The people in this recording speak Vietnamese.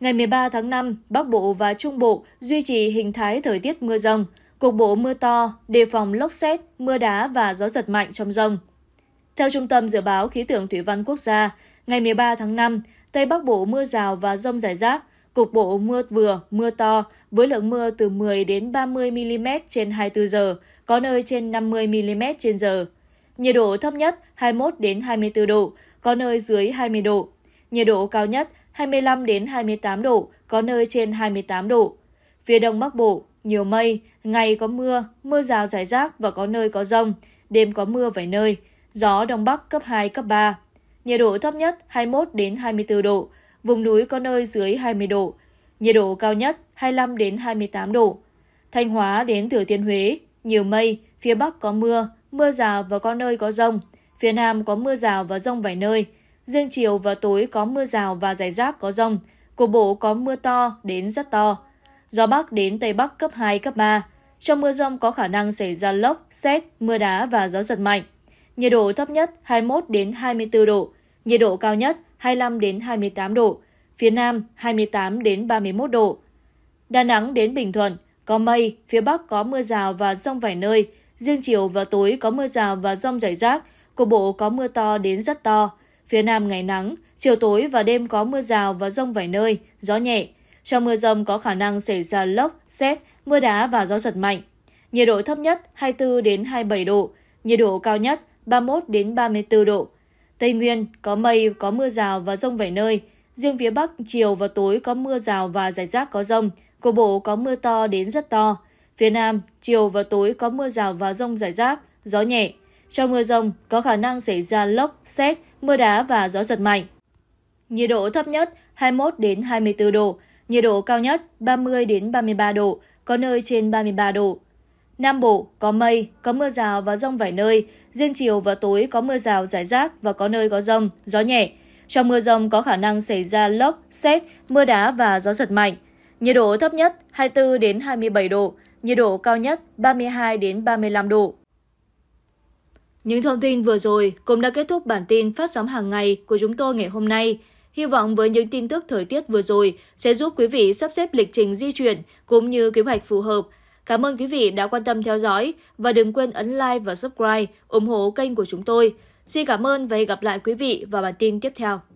Ngày 13 tháng 5, Bắc Bộ và Trung Bộ duy trì hình thái thời tiết mưa rông, cục bộ mưa to, đề phòng lốc xét, mưa đá và gió giật mạnh trong rông. Theo Trung tâm Dự báo Khí tượng Thủy văn Quốc gia, ngày 13 tháng 5, Tây Bắc Bộ mưa rào và rông rải rác, cục bộ mưa vừa, mưa to, với lượng mưa từ 10 đến 30 mm trên 24 giờ, có nơi trên 50 mm trên giờ. Nhiệt độ thấp nhất 21 đến 24 độ, có nơi dưới 20 độ. Nhiệt độ cao nhất 25 đến 28 độ, có nơi trên 28 độ. Phía đông bắc bộ, nhiều mây, ngày có mưa, mưa rào rải rác và có nơi có rông, đêm có mưa vài nơi, gió đông bắc cấp 2, cấp 3. Nhiệt độ thấp nhất 21 đến 24 độ, vùng núi có nơi dưới 20 độ, nhiệt độ cao nhất 25 đến 28 độ. Thanh Hóa đến Thừa Thiên Huế, nhiều mây, phía Bắc có mưa, mưa rào và có nơi có rông, phía Nam có mưa rào và rông vài nơi, riêng chiều và tối có mưa rào và rải rác có rông, cục bộ có mưa to đến rất to. Gió Bắc đến Tây Bắc cấp 2, cấp 3. Trong mưa rông có khả năng xảy ra lốc, xét, mưa đá và gió giật mạnh. Nhiệt độ thấp nhất 21 đến 24 độ, nhiệt độ cao nhất 25 đến 28 độ, phía Nam 28 đến 31 độ. Đà Nẵng đến Bình Thuận có mây, phía Bắc có mưa rào và rông vài nơi, riêng chiều và tối có mưa rào và rông rải rác, cục bộ có mưa to đến rất to, Phía Nam ngày nắng, chiều tối và đêm có mưa rào và rông vài nơi, gió nhẹ. Trong mưa rông có khả năng xảy ra lốc, xét, mưa đá và gió giật mạnh. Nhiệt độ thấp nhất 24 đến 27 độ, nhiệt độ cao nhất 31 đến 34 độ. Tây Nguyên có mây, có mưa rào và rông vài nơi. Riêng phía Bắc chiều và tối có mưa rào và rải rác có rông, cục bộ có mưa to đến rất to. Phía Nam chiều và tối có mưa rào và rông rải rác, gió nhẹ trong mưa rông có khả năng xảy ra lốc, xét, mưa đá và gió giật mạnh. Nhiệt độ thấp nhất 21 đến 24 độ, nhiệt độ cao nhất 30 đến 33 độ, có nơi trên 33 độ. Nam Bộ có mây, có mưa rào và rông vài nơi, riêng chiều và tối có mưa rào rải rác và có nơi có rông, gió nhẹ. Trong mưa rông có khả năng xảy ra lốc, xét, mưa đá và gió giật mạnh. Nhiệt độ thấp nhất 24 đến 27 độ, nhiệt độ cao nhất 32 đến 35 độ. Những thông tin vừa rồi cũng đã kết thúc bản tin phát sóng hàng ngày của chúng tôi ngày hôm nay. Hy vọng với những tin tức thời tiết vừa rồi sẽ giúp quý vị sắp xếp lịch trình di chuyển cũng như kế hoạch phù hợp. Cảm ơn quý vị đã quan tâm theo dõi và đừng quên ấn like và subscribe ủng hộ kênh của chúng tôi. Xin cảm ơn và hẹn gặp lại quý vị vào bản tin tiếp theo.